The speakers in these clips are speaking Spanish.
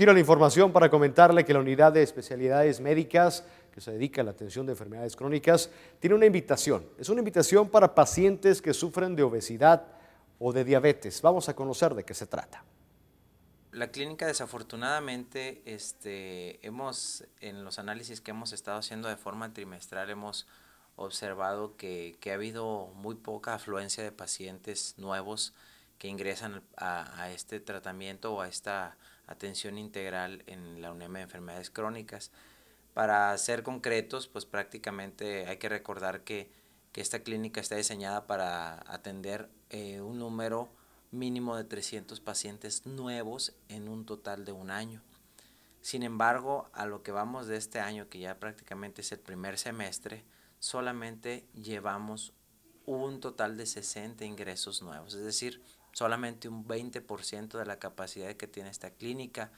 la información para comentarle que la unidad de especialidades médicas que se dedica a la atención de enfermedades crónicas tiene una invitación. Es una invitación para pacientes que sufren de obesidad o de diabetes. Vamos a conocer de qué se trata. La clínica desafortunadamente este, hemos, en los análisis que hemos estado haciendo de forma trimestral, hemos observado que, que ha habido muy poca afluencia de pacientes nuevos que ingresan a, este tratamiento o a esta atención integral en la UNEM de enfermedades crónicas. Para ser concretos, pues prácticamente hay que recordar que, esta clínica está diseñada para atender eh, un número mínimo de 300 pacientes nuevos en un total de un año. Sin embargo, a lo que vamos de este año, que ya prácticamente es el primer semestre, solamente llevamos un total de 60 ingresos nuevos, es decir, solamente un 20% de la capacidad que tiene esta clínica.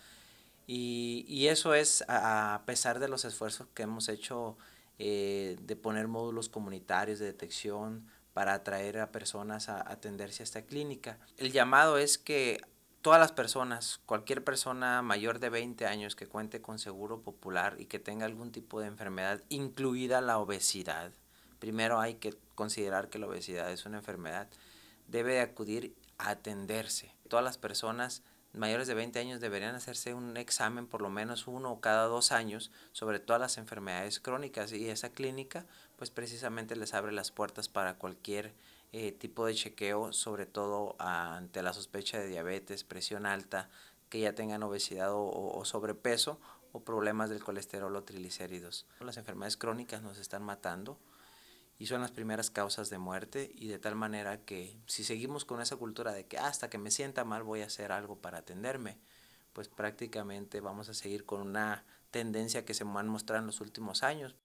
Y, eso es a, pesar de los esfuerzos que hemos hecho eh, de poner módulos comunitarios de detección para atraer a personas a atenderse a esta clínica. El llamado es que todas las personas, cualquier persona mayor de 20 años que cuente con seguro popular y que tenga algún tipo de enfermedad, incluida la obesidad, primero hay que considerar que la obesidad es una enfermedad, debe acudir a atenderse. Todas las personas mayores de 20 años deberían hacerse un examen por lo menos uno o cada dos años sobre todas las enfermedades crónicas y esa clínica pues precisamente les abre las puertas para cualquier eh, tipo de chequeo, sobre todo ante la sospecha de diabetes, presión alta, que ya tengan obesidad o sobrepeso o problemas del colesterol o triglicéridos. Las enfermedades crónicas nos están matando y son las primeras causas de muerte y de tal manera que si seguimos con esa cultura de que ah, hasta que me sienta mal voy a hacer algo para atenderme, pues prácticamente vamos a seguir con una tendencia que se han mostrado en los últimos años.